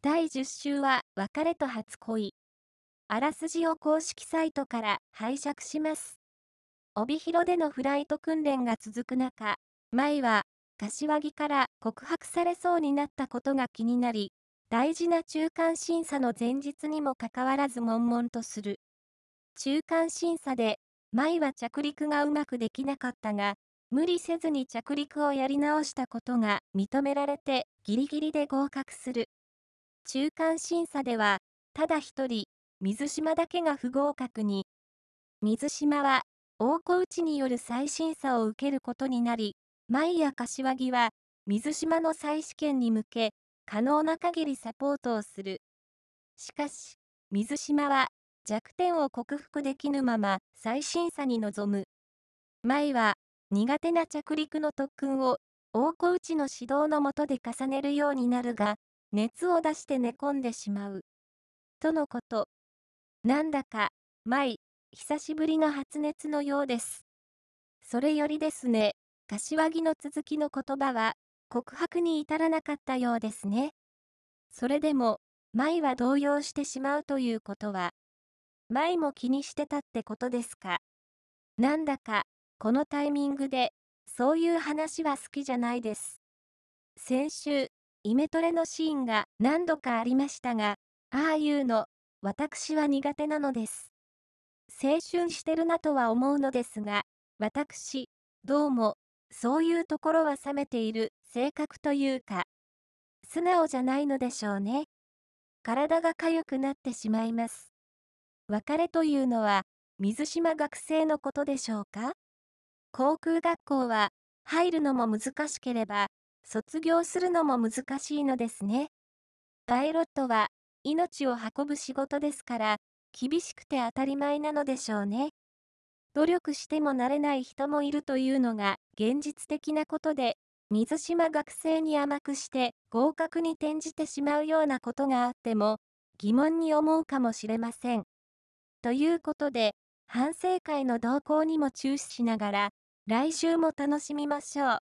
第10週は別れと初恋。あらすじを公式サイトから拝借します。帯広でのフライト訓練が続く中、舞は柏木から告白されそうになったことが気になり、大事な中間審査の前日にもかかわらず悶々とする。中間審査で、舞は着陸がうまくできなかったが、無理せずに着陸をやり直したことが認められてギリギリで合格する。中間審査では、ただ一人、水島だけが不合格に。水島は、大河内による再審査を受けることになり、舞や柏木は、水島の再試験に向け、可能な限りサポートをする。しかし、水島は、弱点を克服できぬまま、再審査に臨む。舞は、苦手な着陸の特訓を、大河内の指導のもとで重ねるようになるが、熱を出して寝込んでしまう。とのこと。なんだか、舞、久しぶりの発熱のようです。それよりですね、柏木の続きの言葉は、告白に至らなかったようですね。それでも、舞は動揺してしまうということは、舞も気にしてたってことですか。なんだか、このタイミングで、そういう話は好きじゃないです。先週、イメトレのシーンが何度かありましたが、ああいうの、私は苦手なのです。青春してるなとは思うのですが、私、どうも、そういうところは冷めている性格というか、素直じゃないのでしょうね。体が痒くなってしまいます。別れというのは、水島学生のことでしょうか航空学校は、入るのも難しければ、卒業するのも難しいのですね。パイロットは命を運ぶ仕事ですから、厳しくて当たり前なのでしょうね。努力してもなれない人もいるというのが現実的なことで、水島学生に甘くして合格に転じてしまうようなことがあっても、疑問に思うかもしれません。ということで、反省会の動向にも注視しながら、来週も楽しみましょう。